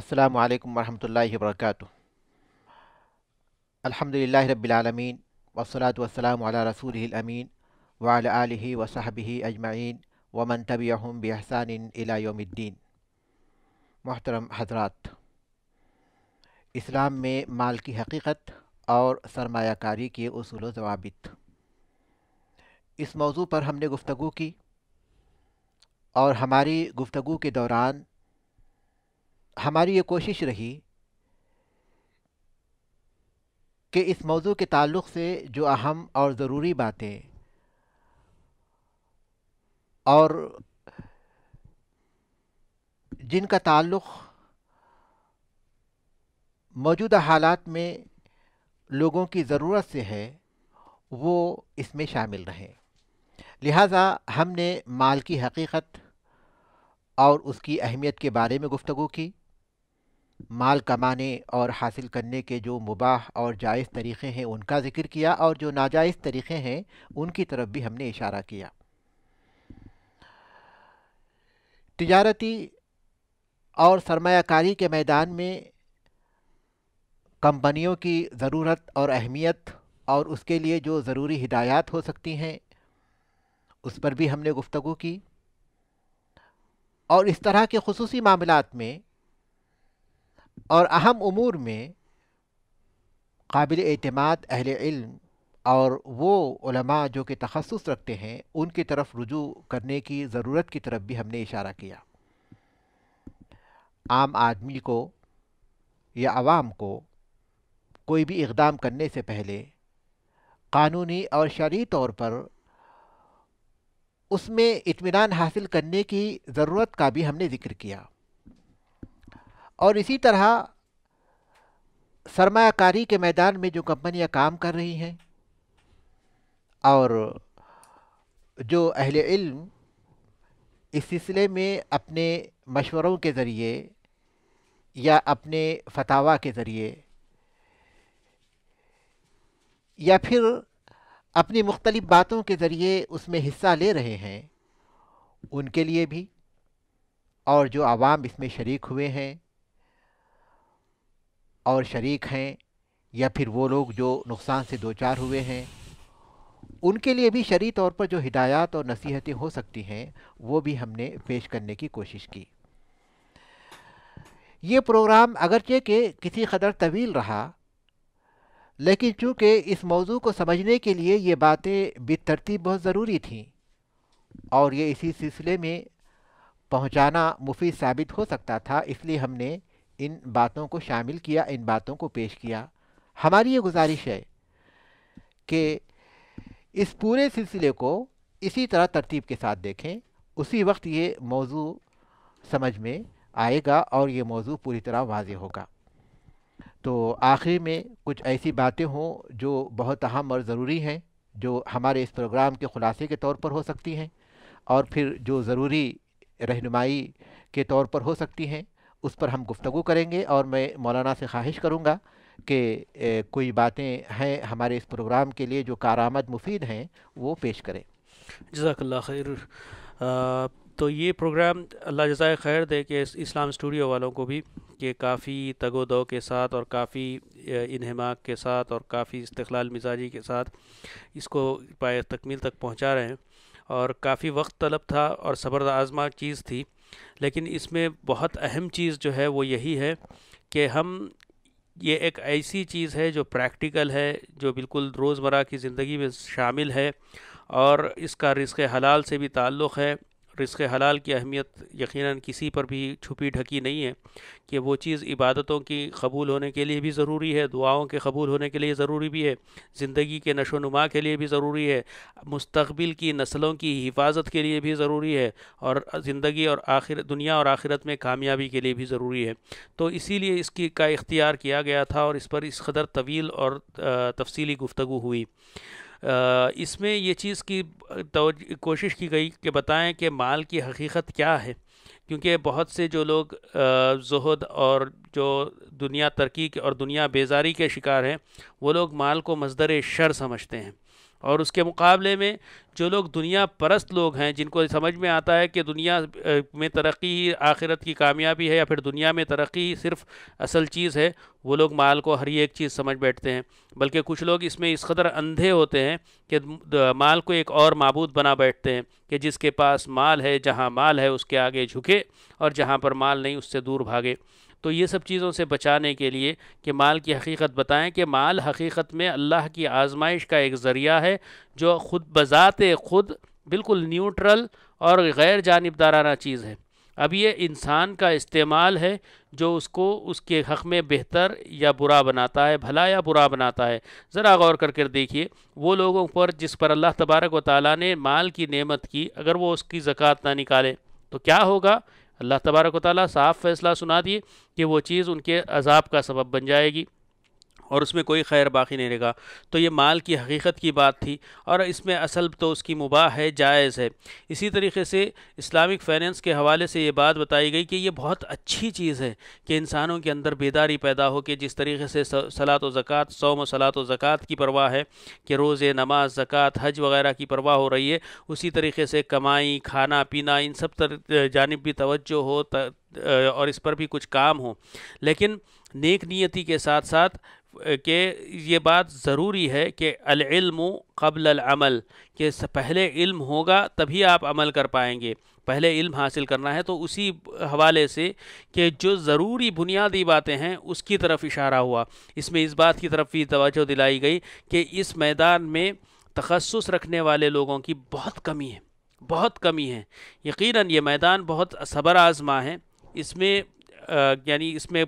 अस्सलाम वालेकुम रहमतुल्लाहि वबरकातुहू अल्हम्दुलिल्लाहि रब्बिल आलमीन वस्सलातु वस्सलामु अला रसूलिल अमीन व अला आलिहि व सहबिहि अजमाइन व मन तबिअहुम बि इहसान इला यौमिद्दीन मोहतरम हजरात इस्लाम में माल की हकीकत और सरमाकारी के असूल जवाबित इस मौजू पर हमने गुफ्तु की और हमारी गुफ्तु के दौरान हमारी ये कोशिश रही कि इस मौजू के ताल्लुक़ से जो अहम और ज़रूरी बातें और जिनका ताल्लुक़ मौजूदा हालात में लोगों की ज़रूरत से है वो इसमें शामिल रहे लिहाजा हमने माल की हकीकत और उसकी अहमियत के बारे में गुफ्तु की माल कमाने और हासिल करने के जो मुबाह और जायज़ तरीक़े हैं उनका ज़िक्र किया और जो नाजायज़ तरीक़े हैं उनकी तरफ भी हमने इशारा किया तजारती और सरमाकारी के मैदान में कंपनियों की ज़रूरत और अहमियत और उसके लिए जो ज़रूरी हिदायत हो सकती हैं उस पर भी हमने गुफ्तु की और इस तरह के खसूसी मामलों में और अहम उमूर में काबिल अतमाद अहल इल्म और वो उलमा जो कि तखसस रखते हैं उनकी तरफ रुजू करने की ज़रूरत की तरफ भी हमने इशारा किया आम आदमी को या आवाम को कोई भी इकदाम करने से पहले कानूनी और शरी तौर पर उसमें इतमान हासिल करने की ज़रूरत का भी हमने ज़िक्र किया और इसी तरह सरमाकारी के मैदान में जो कंपनियां काम कर रही हैं और जो अहल इल्म इस सिलसिले में अपने मशवरों के ज़रिए या अपने फतावा के ज़रिए या फिर अपनी मुख्तलिफ़ बातों के ज़रिए उसमें हिस्सा ले रहे हैं उनके लिए भी और जो आवाम इसमें शरीक हुए हैं और शरीक हैं या फिर वो लोग जो नुकसान से दो चार हुए हैं उनके लिए भी शरी तौर पर जो हिदायत और नसीहतें हो सकती हैं वो भी हमने पेश करने की कोशिश की ये प्रोग्राम अगरचे के किसी कदर तवील रहा लेकिन चूँकि इस मौजू को समझने के लिए ये बातें बेतरतीब बहुत ज़रूरी थीं और ये इसी सिलसिले में पहुँचाना मुफीद साबित हो सकता था इसलिए हमने इन बातों को शामिल किया इन बातों को पेश किया हमारी ये गुजारिश है कि इस पूरे सिलसिले को इसी तरह तरतीब के साथ देखें उसी वक्त ये मौजू समझ में आएगा और ये मौजू पूरी तरह वाज होगा तो आखिर में कुछ ऐसी बातें हों जो बहुत अहम और ज़रूरी हैं जो हमारे इस प्रोग्राम के ख़ुलासे के तौर पर हो सकती हैं और फिर जो ज़रूरी रहनुमाई के तौर पर हो सकती हैं उस पर हम गुफ्तु करेंगे और मैं मौलाना से ख्वाहिश करूँगा कि कोई बातें हैं हमारे इस प्रोग्राम के लिए जो कारामद मुफीद हैं वो पेश करें जजाकल्ला खैर तो ये प्रोग्राम अल्लाह जजाय खैर दे के इस्लाम स्टूडियो वालों को भी कि काफ़ी तगो दो के साथ और काफ़ी इनहमाक के साथ और काफ़ी इस्तलाल मिजाजी के साथ इसको पाए तकमील तक पहुँचा रहे हैं और काफ़ी वक्त तलब था और सबरद आज़मा चीज़ थी लेकिन इसमें बहुत अहम चीज़ जो है वो यही है कि हम ये एक ऐसी चीज़ है जो प्रैक्टिकल है जो बिल्कुल रोज़मर्रा की ज़िंदगी में शामिल है और इसका रिस्क हलाल से भी ताल्लुक़ है रिस्क हलाल की अहमियत यकीन किसी पर भी छुपी ढकी नहीं है कि वो चीज़ इबादतों की कबूल होने के लिए भी ज़रूरी है दुआओं के कबूल होने के लिए ज़रूरी भी है ज़िंदगी के नशो नुमा के लिए भी ज़रूरी है मुस्तबिल की नस्लों की हिफाजत के लिए भी ज़रूरी है और ज़िंदगी और आखिर दुनिया और आखिरत में कामयाबी के लिए भी ज़रूरी है तो इसी लिए इसकी का इख्तियार किया गया था और इस पर इस कदर तवील और तफसीली गुफ्तु हुई इसमें ये चीज़ की कोशिश की गई कि बताएं कि माल की हकीकत क्या है क्योंकि बहुत से जो लोग जहद और जो दुनिया तरक्की और दुनिया बेजारी के शिकार हैं वो लोग माल को मजदर शर समझते हैं और उसके मुकाबले में जो लोग दुनिया परस्त लोग हैं जिनको समझ में आता है कि दुनिया में तरक्की ही आखिरत की कामयाबी है या फिर दुनिया में तरक्की ही सिर्फ असल चीज़ है वो लोग माल को हर एक चीज़ समझ बैठते हैं बल्कि कुछ लोग इसमें इस कदर अंधे होते हैं कि माल को एक और मबूद बना बैठते हैं कि जिसके पास माल है जहाँ माल है उसके आगे झुके और जहाँ पर माल नहीं उससे दूर भागे तो ये सब चीज़ों से बचाने के लिए कि माल की हकीकत बताएं कि माल हकीकत में अल्लाह की आजमाइश का एक ज़रिया है जो ख़ुद बज़ात ख़ुद बिल्कुल न्यूट्रल और गैर जानबदाराना चीज़ है अब ये इंसान का इस्तेमाल है जो उसको उसके हक़ में बेहतर या बुरा बनाता है भला या बुरा बनाता है ज़रा गौर कर कर देखिए वो लोगों पर जिस पर अल्लाह तबारक व ताली ने माल की नेमत की अगर वो उसकी ज़क़़त ना निकाले तो क्या होगा अल्लाह तबारक ताली साफ़ फ़ैसला सुना दिए कि वो चीज़ उनके अजाब का सबब बन जाएगी और उसमें कोई खैर बाकी नहीं रहेगा तो ये माल की हकीकत की बात थी और इसमें असल तो उसकी मुबाह है जायज़ है इसी तरीके से इस्लामिक फाइनेंस के हवाले से ये बात बताई गई कि यह बहुत अच्छी चीज़ है कि इंसानों के अंदर बेदारी पैदा हो कि जिस तरीके से सलात व ज़क़़त सौम सलात ज़क़़त की परवाह है कि रोज़े नमाज ज़क़़त हज वगैरह की परवाह हो रही है उसी तरीके से कमाई खाना पीना इन सब जानब भी तवज्जो हो और इस पर भी कुछ काम हो लेकिन नेक नियति के साथ साथ कि ये बात ज़रूरी है कि अलम कबल अमल के पहले इल्म होगा तभी आप अमल कर पाएंगे पहले इल्म हासिल करना है तो उसी हवाले से कि जो ज़रूरी बुनियादी बातें हैं उसकी तरफ इशारा हुआ इसमें इस बात की तरफ भी तोज्जो दिलाई गई कि इस मैदान में तखसस रखने वाले लोगों की बहुत कमी है बहुत कमी है यकीनन ये मैदान बहुत सबर आज़मा है इसमें यानी इसमें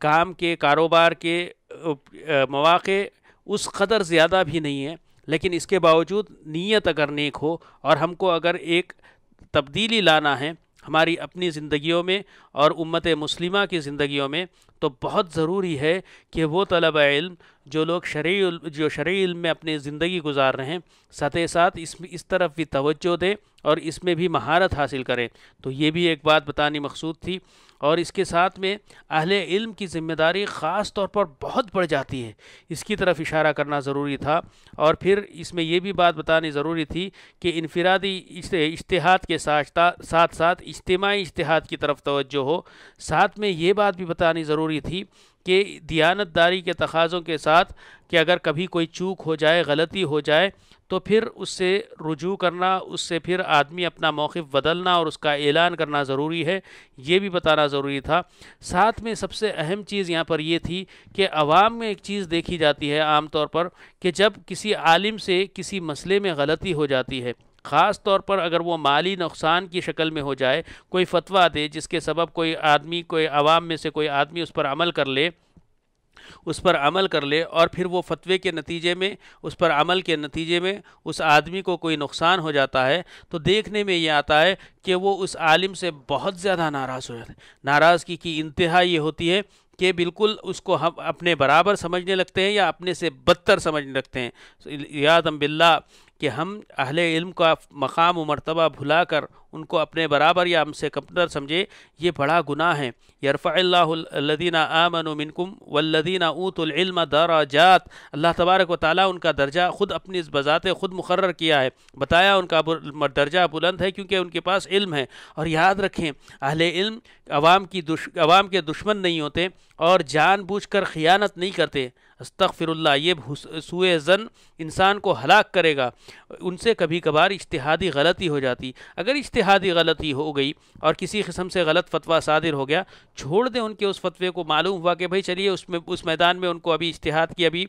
काम के कारोबार के मौाक़े उस कदर ज़्यादा भी नहीं है लेकिन इसके बावजूद नीयत अगर नेक हो और हमको अगर एक तब्दीली लाना है हमारी अपनी ज़िंदगियों में और उम्मत मुस्लिमा की ज़िंदगियों में तो बहुत ज़रूरी है कि वो तलब इल्म जो लोग शरी जो शरी इल्म में अपनी ज़िंदगी गुजार रहे हैं साथ ही साथ इस इस तरफ भी तोज्जो दें और इसमें भी महारत हासिल करें तो ये भी एक बात बतानी मकसूद थी और इसके साथ में अहल इल्म की ज़िम्मेदारी ख़ास तौर पर बहुत बढ़ जाती है इसकी तरफ इशारा करना ज़रूरी था और फिर इसमें यह भी बात बतानी ज़रूरी थी कि इनफरादी इश्तहाद के साथ साथ साथ इज्तमाही इश्तहाद की तरफ तोज्जो हो साथ में ये बात भी बतानी ज़रूरी थी कि दियानतदारी के तकाज़ों के साथ कि अगर कभी कोई चूक हो जाए गलती हो जाए तो फिर उससे रुजू करना उससे फिर आदमी अपना मौक़ बदलना और उसका ऐलान करना ज़रूरी है ये भी बताना ज़रूरी था साथ में सबसे अहम चीज़ यहाँ पर यह थी कि आवाम में एक चीज़ देखी जाती है आम तौर पर कि जब किसी आलिम से किसी मसले में गलती हो जाती है ख़ास तौर पर अगर वो माली नुकसान की शक्ल में हो जाए कोई फतवा दे जिसके सबब कोई आदमी कोई आवाम में से कोई आदमी उस पर अमल कर ले उस पर अमल कर ले और फिर वो फतवे के नतीजे में उस पर अमल के नतीजे में उस आदमी को कोई नुकसान हो जाता है तो देखने में ये आता है कि वो उस आलिम से बहुत ज़्यादा नाराज़ हो जाते है नाराज़गी की इंतहा ये होती है कि बिल्कुल उसको हम अपने बराबर समझने लगते हैं या अपने से बदतर समझने लगते हैं याद बिल्ला कि हम अहल इल्म का मकाम व मरतबा भुला कर उनको अपने बराबर या हमसे कमतर समझे ये बड़ा गुनाह है यरफ़ल्लादीना आमन मिनकुम वल्लदीना ऊतम दारा जात अल्लाह तबारक व ताली उनका दर्जा ख़ुद अपनी इस बज़ात ख़ुद मुकर किया है बताया उनका दर्जा बुलंद है क्योंकि उनके पास इल्म है और याद रखें अहल इल्म अवाम की दुश अवाम के दुश्मन नहीं होते और जान बूझ कर ख़ियानत नहीं करते अस्तफ़िरल्ला ये सुए जन इंसान को हलाक करेगा उनसे कभी कभार इश्तहादी गलती हो जाती अगर इश्तहादी गलती हो गई और किसी किस्म से गलत फतवा सादिर हो गया छोड़ दें उनके उस फतवे को मालूम हुआ कि भाई चलिए उसमें उस मैदान में उनको अभी इश्तहाद की अभी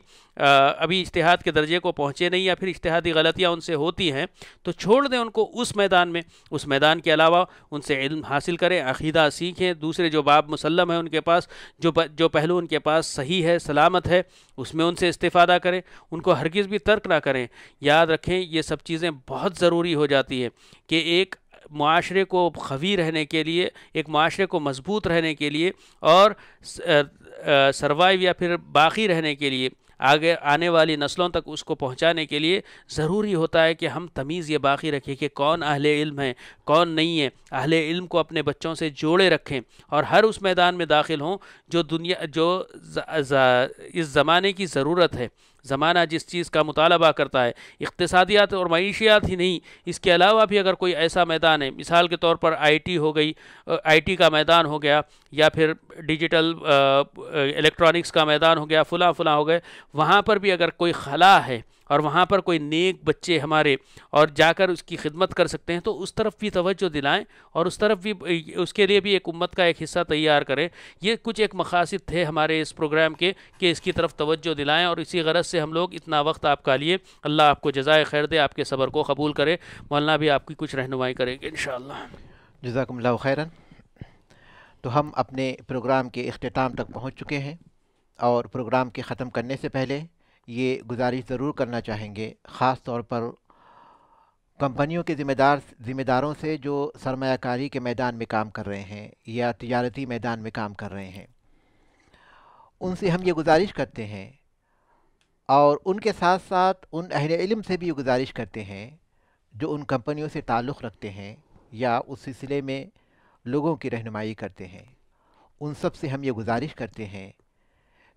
अभी इश्तहाद के दर्जे को पहुँचे नहीं या फिर इश्तहादी गलतियाँ उनसे होती हैं तो छोड़ दें उनको उस मैदान में उस मैदान के अलावा उनसे इल्म हासिल करें अखीदा सीखें दूसरे जो बाब मुसलम है उनके पास जो जो पहलू उनके पास सही है सलामत है उसमें उनसे इस्तीफ़ादा करें उनको हरगिज़ भी तर्क ना करें याद रखें ये सब चीज़ें बहुत ज़रूरी हो जाती है कि एक माशरे को खवी रहने के लिए एक माशरे को मजबूत रहने के लिए और सर्वाइव या फिर बाकी रहने के लिए आगे आने वाली नस्लों तक उसको पहुँचाने के लिए ज़रूरी होता है कि हम तमीज़ ये बाकी रखें कि कौन अहले इल्म है कौन नहीं है अहले इल्म को अपने बच्चों से जोड़े रखें और हर उस मैदान में दाखिल हों जो दुनिया जो इस ज़माने की ज़रूरत है ज़माना जिस चीज़ का मुतालबा करता है इकतसादियात और मीशियात ही नहीं इसके अलावा भी अगर कोई ऐसा मैदान है मिसाल के तौर पर आई टी हो गई आई टी का मैदान हो गया या फिर डिजिटल इलेक्ट्रॉनिक्स का मैदान हो गया फलाँ फलाँ हो गए वहाँ पर भी अगर कोई खला है और वहाँ पर कोई नेक बच्चे हमारे और जाकर उसकी खिदमत कर सकते हैं तो उस तरफ भी तवज्जो दिलाएं और उस तरफ भी उसके लिए भी एक उम्मत का एक हिस्सा तैयार करें ये कुछ एक मकासद थे हमारे इस प्रोग्राम के कि इसकी तरफ तवज्जो दिलाएं और इसी गरज से हम लोग इतना वक्त आपका लिए अल्लाह आपको जजाय खैर दे आपके सबर को कबूल करें मौलाना भी आपकी कुछ रहनुमाई करेंगे इन शजाकम्ला खैरन तो हम अपने प्रोग्राम के अख्ताम तक पहुँच चुके हैं और प्रोग्राम के ख़त्म करने से पहले ये गुजारिश ज़रूर करना चाहेंगे ख़ास तौर पर कंपनियों के ज़िम्मेदार ज़िम्मेदारों से जो सरमाकारी के मैदान में काम कर रहे हैं या तजारती मैदान में काम कर रहे हैं उनसे हम ये गुजारिश करते हैं और उनके साथ साथ उन अहल इलम से भी गुजारिश करते हैं जो उन कंपनियों से ताल्लुक़ रखते हैं या उस सिलसिले में लोगों की रहनुमाई करते हैं उन सब से हम ये गुजारिश करते हैं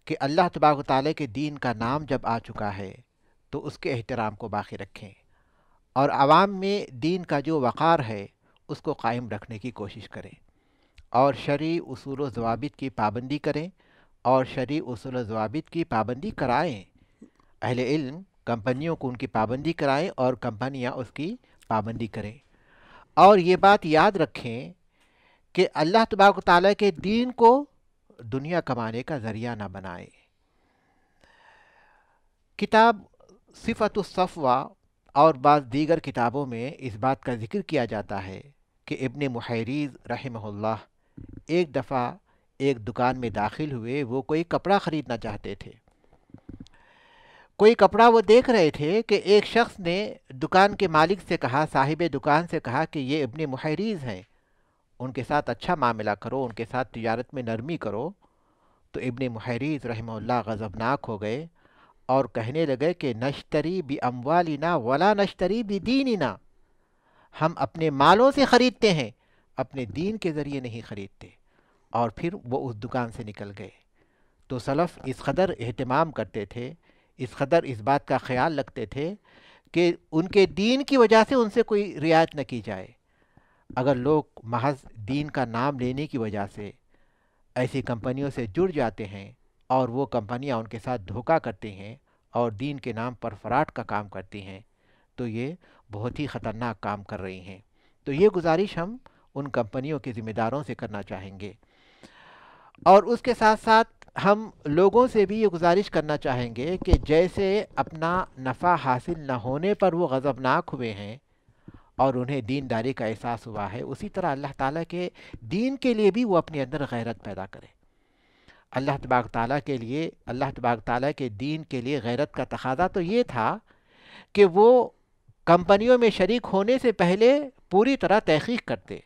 कि अल्लाह तबाक ताले के दीन का नाम जब आ चुका है तो उसके अहतराम को बाकी रखें और आवाम में दीन का जो वक़ार है उसको कायम रखने की कोशिश करें और शरी असूल ज़वाब की पाबंदी करें और शरी असूल जवाब की पाबंदी कराएँ अहल इल्म कंपनियों को उनकी पाबंदी कराएं और कंपनियां उसकी पाबंदी करें और ये बात याद रखें कि अल्लाह तबाक ताली के दीन को दुनिया कमाने का ज़रिया ना बनाए किताब सिफतुलसफ़वा और बाद दीगर किताबों में इस बात का जिक्र किया जाता है कि इबन महरीज़ रहमल्ला एक दफ़ा एक दुकान में दाखिल हुए वो कोई कपड़ा ख़रीदना चाहते थे कोई कपड़ा वो देख रहे थे कि एक शख्स ने दुकान के मालिक से कहा साहिब दुकान से कहा कि ये इबन महरीज़ हैं उनके साथ अच्छा मामला करो उनके साथ तजारत में नरमी करो तो इबन महरीज रहमल्ला गज़बनाक हो गए और कहने लगे कि नश्तरी भी अमवालिना वला नश्तरी भी दीनिना हम अपने मालों से ख़रीदते हैं अपने दीन के ज़रिए नहीं ख़रीदते और फिर वो उस दुकान से निकल गए तो सलफ़ इस कदर अहतमाम करते थे इस कदर इस बात का ख्याल रखते थे कि उनके दीन की वजह से उनसे कोई रियायत न की जाए अगर लोग महज दीन का नाम लेने की वजह से ऐसी कंपनियों से जुड़ जाते हैं और वो कंपनियां उनके साथ धोखा करती हैं और दीन के नाम पर फराड का काम करती हैं तो ये बहुत ही ख़तरनाक काम कर रही हैं तो ये गुजारिश हम उन कंपनियों के ज़िम्मेदारों से करना चाहेंगे और उसके साथ साथ हम लोगों से भी ये गुजारिश करना चाहेंगे कि जैसे अपना नफ़ा हासिल न होने पर वो गज़बनाक हुए हैं और उन्हें दीनदारी का एहसास हुआ है उसी तरह अल्लाह ताला के दीन के लिए भी वो अपने अंदर गैरत पैदा करें अल्लाह तबाक ताली के लिए अल्लाह तबाक ताली के दीन के लिए गैरत का तकाजा तो ये था कि वो कंपनियों में शरीक होने से पहले पूरी तरह तहकीक करते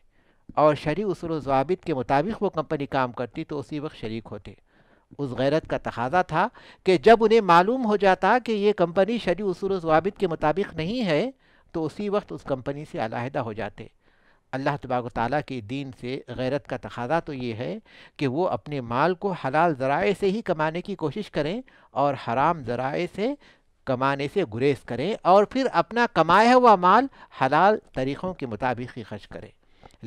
और शरी उसूल जवाबित के मुताबिक वो कंपनी काम करती तो उसी वक्त शरीक होते उस गैरत का तकाजा था कि जब उन्हें मालूम हो जाता कि ये कंपनी शरी उसूल जवाबित के मुताबिक नहीं है तो उसी वक्त उस कंपनी से अलाहदा हो जाते अल्लाह तबाक ताली के दीन से गैरत का तकाजा तो ये है कि वो अपने माल को हलाल ज़राए से ही कमाने की कोशिश करें और हराम ज़राए से कमाने से गुरेज करें और फिर अपना कमाया हुआ माल हलाल तरीक़ों के मुताबिक ही खर्च करें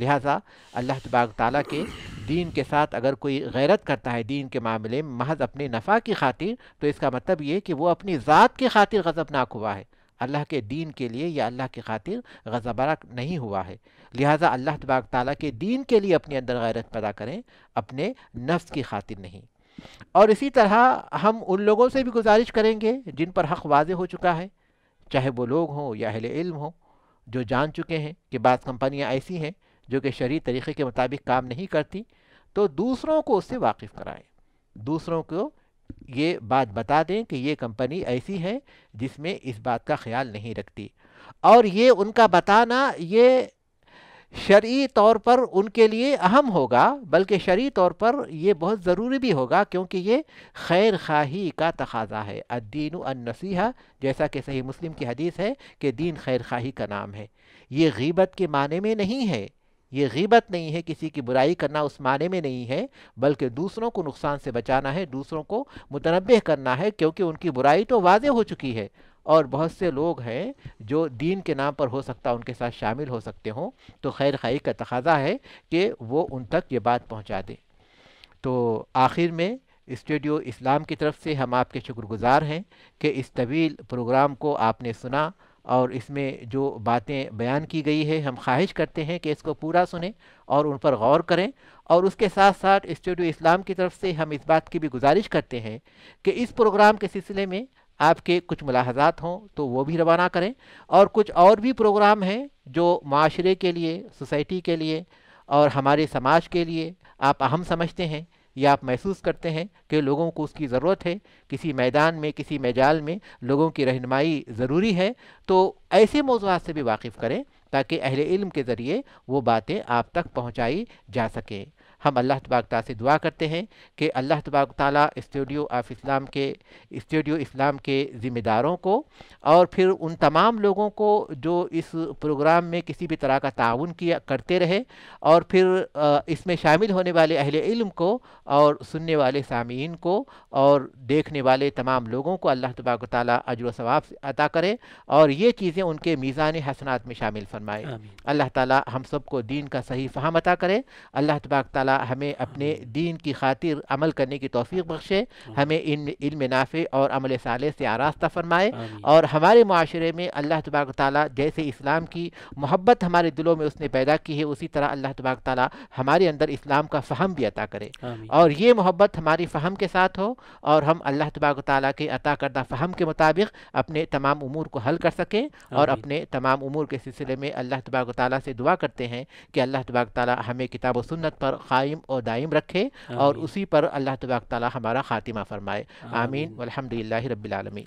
लिहाजा अल्लाह तबाक ताली के दीन के साथ अगर कोई गैरत करता है दीन के मामले में महज अपने नफ़ा की खातिर तो इसका मतलब ये कि वो अपनी ज़ात की खातिर गज़बनाक हुआ है अल्लाह के दीन के लिए या अल्लाह की खातिर गज़ाबरा नहीं हुआ है लिहाजा अल्लाह तबाक ताली के दीन के लिए अपने अंदर गैरत पैदा करें अपने नफ्स की खातिर नहीं और इसी तरह हम उन लोगों से भी गुजारिश करेंगे जिन पर हक़ वाज हो चुका है चाहे वो लोग हों या अहिल इल्म हों जो जान चुके हैं कि बाज़ कंपनियाँ ऐसी हैं जो कि शरी तरीक़े के मुताबिक काम नहीं करती तो दूसरों को उससे वाकिफ़ कराएं दूसरों को ये बात बता दें कि ये कंपनी ऐसी है जिसमें इस बात का ख्याल नहीं रखती और ये उनका बताना ये शर्य तौर पर उनके लिए अहम होगा बल्कि शर्य तौर पर ये बहुत ज़रूरी भी होगा क्योंकि ये खैर खाही का तकाजा है अद्दीन अनसीहा जैसा कि सही मुस्लिम की हदीस है कि दीन खैर खाही का नाम है ये गीबत के माने में नहीं है ये गीबत नहीं है किसी की बुराई करना उस माने में नहीं है बल्कि दूसरों को नुकसान से बचाना है दूसरों को मुतनब करना है क्योंकि उनकी बुराई तो वाज हो चुकी है और बहुत से लोग हैं जो दीन के नाम पर हो सकता उनके साथ शामिल हो सकते हों तो खैर खाई का तकाजा है कि वो उन तक ये बात पहुँचा दें तो आखिर में स्टूडियो इस्लाम की तरफ से हम आपके शुक्रगुजार हैं कि इस तवील प्रोग्राम को आपने सुना और इसमें जो बातें बयान की गई है हम ख्वाहिश करते हैं कि इसको पूरा सुने और उन पर गौर करें और उसके साथ साथ स्टूडियो इस्लाम की तरफ से हम इस बात की भी गुजारिश करते हैं कि इस प्रोग्राम के सिलसिले में आपके कुछ मुलाहजात हों तो वो भी रवाना करें और कुछ और भी प्रोग्राम हैं जो माशरे के लिए सोसाइटी के लिए और हमारे समाज के लिए आप अहम समझते हैं या आप महसूस करते हैं कि लोगों को उसकी ज़रूरत है किसी मैदान में किसी मैजाल में लोगों की रहनमाई ज़रूरी है तो ऐसे मौजूद से भी वाकिफ़ करें ताकि अहल इल्म के ज़रिए वो बातें आप तक पहुँचाई जा सकें हम अल्लाह तबाक से दुआ करते हैं कि अल्लाह तबाक ताली स्टूडियो ऑफ इस्लाम के स्टूडियो इस्लाम के ज़िम्मेदारों को और फिर उन तमाम लोगों को जो इस प्रोग्राम में किसी भी तरह का ताउन किया करते रहे और फिर इसमें शामिल होने वाले अहिल इल्म को और सुनने वाले सामीन को और देखने वाले तमाम लोगों को अल्लाह तबाक ताली अजर सवाब अता करे और ये चीज़ें उनके मीज़ान हसनात में शामिल फ़रमाएँ अल्लाह ताली हम सबको दीन का सही फ़हम अता करे अल्लाह तबाक ताली हमें अपने हम्म। दीन की खातिर अमल करने की तोफ़ी हम्म। बख्शे हमें इन इल्म नाफ़े और अमल साल से आरास्ता फरमाए और हमारे माशरे में अल्लाह तबारक ताली जैसे इस्लाम की मोहब्बत हमारे दिलों में उसने पैदा की है उसी तरह अल्लाह तबाक ताली हमारे अंदर इस्लाम का फ़हम भी अता करे और ये मोहब्बत हमारी फ़हम के साथ हो और हम अल्लाह तबाक ताली के अता करदा फ़हम के मुताबिक अपने तमाम उमूर को हल कर सकें और अपने तमाम उमूर के सिलसिले में अल्लाह तबारक ताली से दुआ करते हैं कि अल्लाह तबाक ताली हमें किताब सुन्नत पर क़ायम कायम और दायम रखे और उसी पर अल्लाह तबाक तला हमारा ख़ातिमा फरमाए आमीन अलहमदिल्ला रबीआलमी